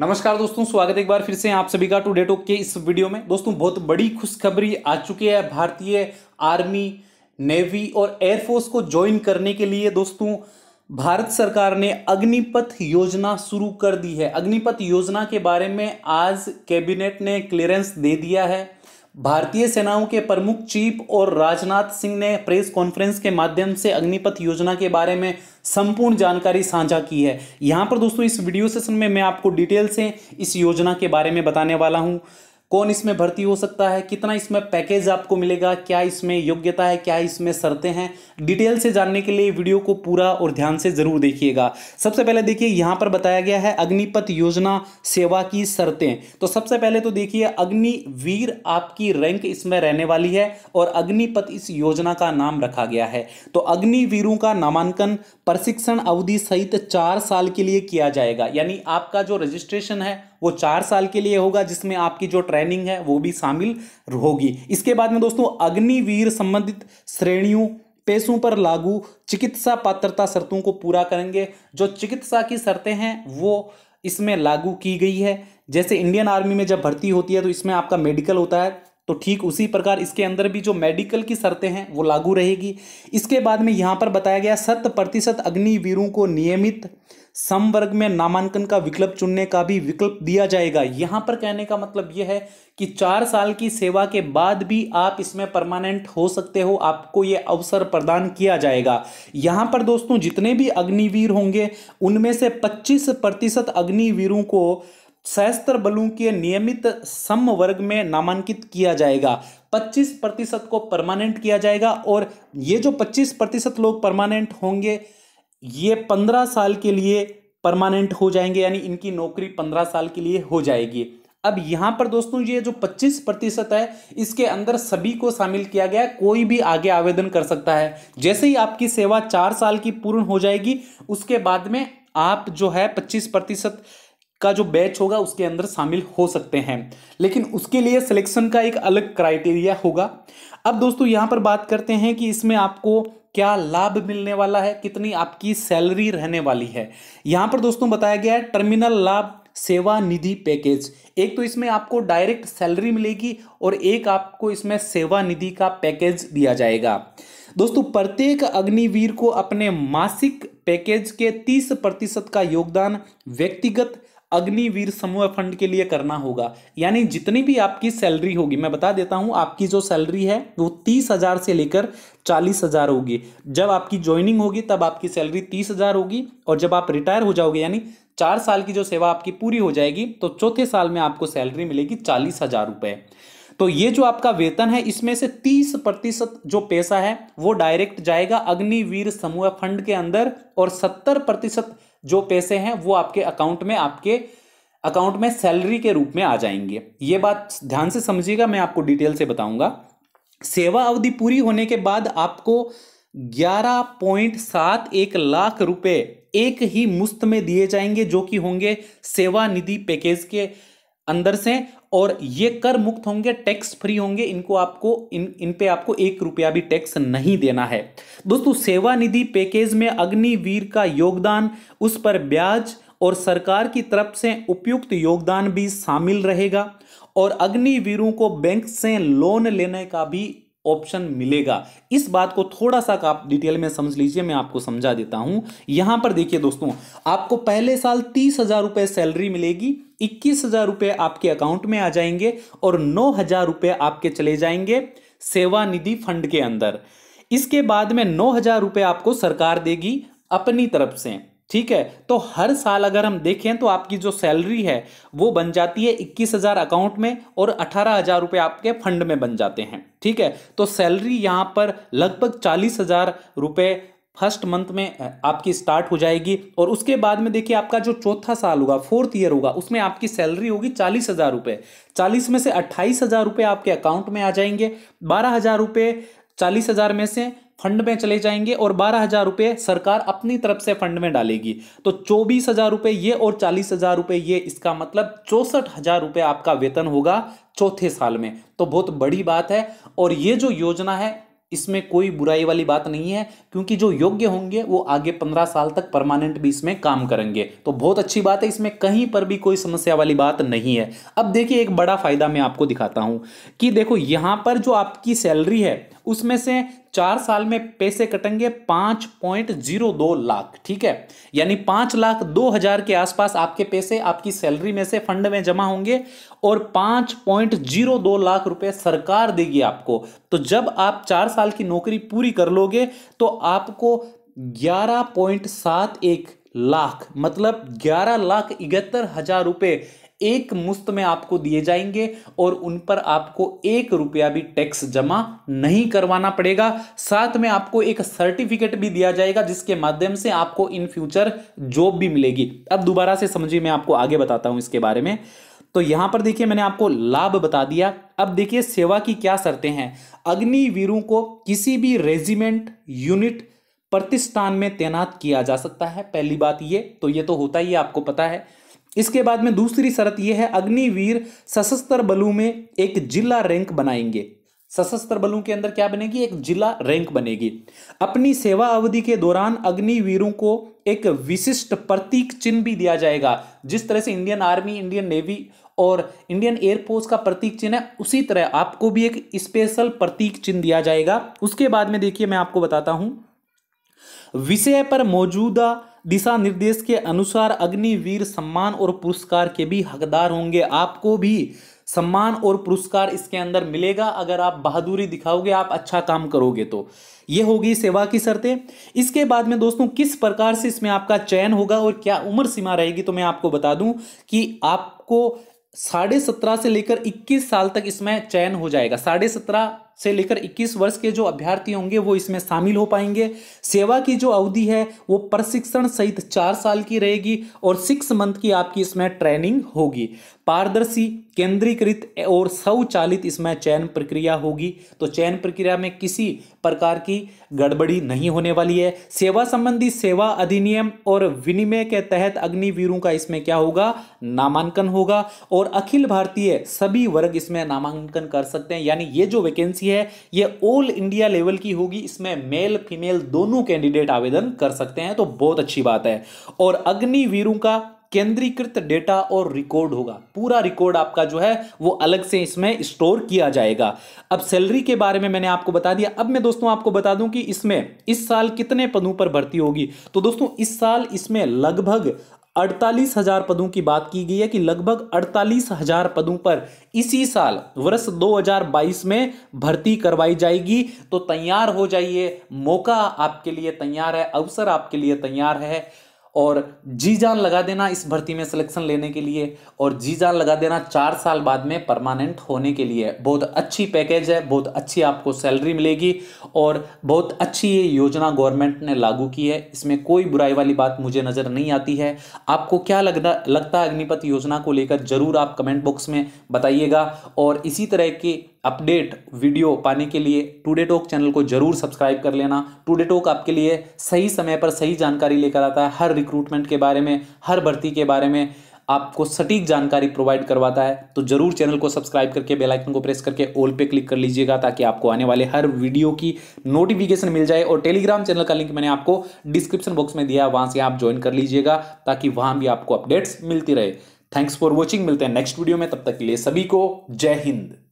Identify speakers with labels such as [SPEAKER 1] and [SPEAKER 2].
[SPEAKER 1] नमस्कार दोस्तों स्वागत एक बार फिर से आप सभी का टू डेटो के इस वीडियो में दोस्तों बहुत बड़ी खुशखबरी आ चुकी है भारतीय आर्मी नेवी और एयरफोर्स को ज्वाइन करने के लिए दोस्तों भारत सरकार ने अग्निपथ योजना शुरू कर दी है अग्निपथ योजना के बारे में आज कैबिनेट ने क्लियरेंस दे दिया है भारतीय सेनाओं के प्रमुख चीफ और राजनाथ सिंह ने प्रेस कॉन्फ्रेंस के माध्यम से अग्निपथ योजना के बारे में संपूर्ण जानकारी साझा की है यहाँ पर दोस्तों इस वीडियो सेशन में मैं आपको डिटेल से इस योजना के बारे में बताने वाला हूँ कौन इसमें भर्ती हो सकता है कितना इसमें पैकेज आपको मिलेगा क्या इसमें योग्यता है क्या इसमें शर्तें हैं डिटेल से जानने के लिए वीडियो को पूरा और ध्यान से जरूर देखिएगा सबसे पहले देखिए यहाँ पर बताया गया है अग्निपथ योजना सेवा की शर्तें तो सबसे पहले तो देखिए अग्निवीर आपकी रैंक इसमें रहने वाली है और अग्निपथ इस योजना का नाम रखा गया है तो अग्निवीरों का नामांकन प्रशिक्षण अवधि सहित चार साल के लिए किया जाएगा यानी आपका जो रजिस्ट्रेशन है वो चार साल के लिए होगा जिसमें आपकी जो ट्रेनिंग है वो भी शामिल होगी इसके बाद में दोस्तों अग्निवीर संबंधित श्रेणियों पेशों पर लागू चिकित्सा पात्रता शर्तों को पूरा करेंगे जो चिकित्सा की शर्तें हैं वो इसमें लागू की गई है जैसे इंडियन आर्मी में जब भर्ती होती है तो इसमें आपका मेडिकल होता है तो ठीक उसी प्रकार इसके अंदर भी जो मेडिकल की शर्तें हैं वो लागू रहेगी इसके बाद में यहाँ पर बताया गया शत प्रतिशत अग्निवीरों को नियमित सम वर्ग में नामांकन का विकल्प चुनने का भी विकल्प दिया जाएगा यहाँ पर कहने का मतलब यह है कि चार साल की सेवा के बाद भी आप इसमें परमानेंट हो सकते हो आपको ये अवसर प्रदान किया जाएगा यहाँ पर दोस्तों जितने भी अग्निवीर होंगे उनमें से पच्चीस प्रतिशत अग्निवीरों को सहस्त्र बलों के नियमित सम वर्ग में नामांकित किया जाएगा 25 प्रतिशत को परमानेंट किया जाएगा और ये जो 25 प्रतिशत लोग परमानेंट होंगे ये पंद्रह साल के लिए परमानेंट हो जाएंगे यानी इनकी नौकरी पंद्रह साल के लिए हो जाएगी अब यहां पर दोस्तों ये जो 25 प्रतिशत है इसके अंदर सभी को शामिल किया गया है कोई भी आगे आवेदन कर सकता है जैसे ही आपकी सेवा चार साल की पूर्ण हो जाएगी उसके बाद में आप जो है 25 प्रतिशत का जो बैच होगा उसके अंदर शामिल हो सकते हैं लेकिन उसके लिए सिलेक्शन का एक अलग क्राइटेरिया होगा अब दोस्तों यहां पर बात करते हैं कि इसमें आपको क्या लाभ मिलने वाला है कितनी आपकी सैलरी रहने वाली है यहाँ पर दोस्तों बताया गया है टर्मिनल लाभ सेवा निधि पैकेज एक तो इसमें आपको डायरेक्ट सैलरी मिलेगी और एक आपको इसमें सेवा निधि का पैकेज दिया जाएगा दोस्तों प्रत्येक अग्निवीर को अपने मासिक पैकेज के 30 प्रतिशत का योगदान व्यक्तिगत अग्निवीर समूह फंड के लिए करना होगा यानी जितनी भी आपकी सैलरी होगी मैं बता देता हूं आपकी जो सैलरी है वो तीस हजार से लेकर चालीस हजार होगी जब आपकी ज्वाइनिंग होगी तब आपकी सैलरी तीस हजार होगी और जब आप रिटायर हो जाओगे यानी चार साल की जो सेवा आपकी पूरी हो जाएगी तो चौथे साल में आपको सैलरी मिलेगी चालीस हजार रुपये तो ये जो आपका वेतन है इसमें से तीस प्रतिशत जो पैसा है वो डायरेक्ट जाएगा अग्निवीर समूह फंड के अंदर और सत्तर प्रतिशत जो पैसे हैं वो आपके अकाउंट में आपके अकाउंट में सैलरी के रूप में आ जाएंगे ये बात ध्यान से समझिएगा मैं आपको डिटेल से बताऊंगा सेवा अवधि पूरी होने के बाद आपको ग्यारह पॉइंट सात एक लाख रुपए एक ही मुफ्त में दिए जाएंगे जो कि होंगे सेवा निधि पैकेज के अंदर से और ये कर मुक्त होंगे टैक्स फ्री होंगे इनको आपको इन इन पे आपको एक रुपया भी टैक्स नहीं देना है दोस्तों सेवा निधि पैकेज में अग्निवीर का योगदान उस पर ब्याज और सरकार की तरफ से उपयुक्त योगदान भी शामिल रहेगा और अग्निवीरों को बैंक से लोन लेने का भी ऑप्शन मिलेगा इस बात को थोड़ा सा आप डिटेल में समझ लीजिए मैं आपको समझा देता हूं यहां पर देखिए दोस्तों आपको पहले साल तीस हजार रुपए सैलरी मिलेगी इक्कीस हजार रुपये आपके अकाउंट में आ जाएंगे और नौ हजार रुपये आपके चले जाएंगे सेवा निधि फंड के अंदर इसके बाद में नौ हजार रुपये आपको सरकार देगी अपनी तरफ से ठीक है तो हर साल अगर हम देखें तो आपकी जो सैलरी है वो बन जाती है इक्कीस हजार अकाउंट में और अठारह हजार रुपये आपके फंड में बन जाते हैं ठीक है तो सैलरी यहाँ पर लगभग चालीस हजार रुपये फर्स्ट मंथ में आपकी स्टार्ट हो जाएगी और उसके बाद में देखिए आपका जो चौथा साल होगा फोर्थ ईयर होगा उसमें आपकी सैलरी होगी चालीस हज़ार रुपये चालीस में से अट्ठाईस हज़ार रुपये आपके अकाउंट में आ जाएंगे बारह हज़ार रुपये चालीस हज़ार में से फंड में चले जाएंगे और बारह हज़ार रुपये सरकार अपनी तरफ से फंड में डालेगी तो चौबीस हज़ार रुपये ये और चालीस हज़ार रुपये ये इसका मतलब चौंसठ हज़ार रुपये आपका वेतन होगा चौथे साल में तो बहुत बड़ी बात है और ये जो योजना है इसमें कोई बुराई वाली बात नहीं है क्योंकि जो योग्य होंगे वो आगे पंद्रह साल तक परमानेंट भी इसमें काम करेंगे तो बहुत अच्छी बात है इसमें कहीं पर भी कोई समस्या वाली बात नहीं है अब देखिए एक बड़ा फायदा मैं आपको दिखाता हूं कि देखो यहां पर जो आपकी सैलरी है उसमें से चार साल में पैसे कटेंगे पांच पॉइंट जीरो दो लाख ठीक है यानी पांच लाख दो हजार के आसपास आपके पैसे आपकी सैलरी में से फंड में जमा होंगे और पांच पॉइंट जीरो दो लाख रुपए सरकार देगी आपको तो जब आप चार साल की नौकरी पूरी कर लोगे तो आपको ग्यारह पॉइंट सात एक लाख मतलब ग्यारह लाख इकहत्तर हजार रुपए एक मुफ्त में आपको दिए जाएंगे और उन पर आपको एक रुपया भी टैक्स जमा नहीं करवाना पड़ेगा साथ में आपको एक सर्टिफिकेट भी दिया जाएगा जिसके माध्यम से आपको इन फ्यूचर जॉब भी मिलेगी अब दोबारा से समझिए मैं आपको आगे बताता हूं इसके बारे में तो यहां पर देखिए मैंने आपको लाभ बता दिया अब देखिए सेवा की क्या शर्तें हैं अग्निवीरों को किसी भी रेजिमेंट यूनिट प्रतिष्ठान में तैनात किया जा सकता है पहली बात ये तो ये तो होता ही आपको पता है इसके बाद में दूसरी शर्त यह है अग्निवीर सशस्त्र बलों में एक जिला रैंक बनाएंगे सशस्त्र बलों के अंदर क्या बनेगी एक जिला रैंक बनेगी अपनी सेवा अवधि के दौरान अग्निवीरों को एक विशिष्ट प्रतीक चिन्ह भी दिया जाएगा जिस तरह से इंडियन आर्मी इंडियन नेवी और इंडियन एयरफोर्स का प्रतीक चिन्ह है उसी तरह आपको भी एक स्पेशल प्रतीक चिन्ह दिया जाएगा उसके बाद में देखिए मैं आपको बताता हूं विषय पर मौजूदा दिशा निर्देश के अनुसार अग्निवीर सम्मान और पुरस्कार के भी हकदार होंगे आपको भी सम्मान और पुरस्कार इसके अंदर मिलेगा अगर आप बहादुरी दिखाओगे आप अच्छा काम करोगे तो ये होगी सेवा की शर्तें इसके बाद में दोस्तों किस प्रकार से इसमें आपका चयन होगा और क्या उम्र सीमा रहेगी तो मैं आपको बता दूं कि आपको साढ़े सत्रह से लेकर इक्कीस साल तक इसमें चयन हो जाएगा साढ़े सत्रह से लेकर 21 वर्ष के जो अभ्यर्थी होंगे वो इसमें शामिल हो पाएंगे सेवा की जो अवधि है वो प्रशिक्षण सहित चार साल की रहेगी और सिक्स मंथ की आपकी इसमें ट्रेनिंग होगी पारदर्शी केंद्रीकृत और स्वचालित इसमें चयन प्रक्रिया होगी तो चयन प्रक्रिया में किसी प्रकार की गड़बड़ी नहीं होने वाली है सेवा संबंधी सेवा अधिनियम और विनिमय के तहत अग्निवीरों का इसमें क्या होगा नामांकन होगा और अखिल भारतीय सभी वर्ग इसमें नामांकन कर सकते हैं यानी ये जो वैकेंसी है ये ऑल इंडिया लेवल की होगी इसमें मेल फीमेल दोनों कैंडिडेट आवेदन कर सकते हैं तो बहुत अच्छी बात है और अग्निवीरों का केंद्रीकृत डेटा और रिकॉर्ड होगा पूरा रिकॉर्ड आपका जो है वो अलग से इसमें स्टोर किया जाएगा अब सैलरी के बारे में मैंने आपको बता दिया अब मैं दोस्तों आपको बता दूं कि इसमें इस साल कितने पदों पर भर्ती होगी तो दोस्तों इस साल इसमें लगभग अड़तालीस हजार पदों की बात की गई है कि लगभग अड़तालीस हजार पदों पर इसी साल वर्ष 2022 में भर्ती करवाई जाएगी तो तैयार हो जाइए मौका आपके लिए तैयार है अवसर आपके लिए तैयार है और जी जान लगा देना इस भर्ती में सिलेक्शन लेने के लिए और जी जान लगा देना चार साल बाद में परमानेंट होने के लिए बहुत अच्छी पैकेज है बहुत अच्छी आपको सैलरी मिलेगी और बहुत अच्छी ये योजना गवर्नमेंट ने लागू की है इसमें कोई बुराई वाली बात मुझे नज़र नहीं आती है आपको क्या लगता लगता है अग्निपथ योजना को लेकर ज़रूर आप कमेंट बॉक्स में बताइएगा और इसी तरह की अपडेट वीडियो पाने के लिए टूडे टॉक चैनल को जरूर सब्सक्राइब कर लेना टूडे टॉक आपके लिए सही समय पर सही जानकारी लेकर आता है हर रिक्रूटमेंट के बारे में हर भर्ती के बारे में आपको सटीक जानकारी प्रोवाइड करवाता है तो जरूर चैनल को सब्सक्राइब करके बेल आइकन को प्रेस करके ऑल पे क्लिक कर लीजिएगा ताकि आपको आने वाले हर वीडियो की नोटिफिकेशन मिल जाए और टेलीग्राम चैनल का लिंक मैंने आपको डिस्क्रिप्शन बॉक्स में दिया है वहां से आप ज्वाइन कर लीजिएगा ताकि वहां भी आपको अपडेट्स मिलती रहे थैंक्स फॉर वॉचिंग मिलते हैं नेक्स्ट वीडियो में तब तक के लिए सभी को जय हिंद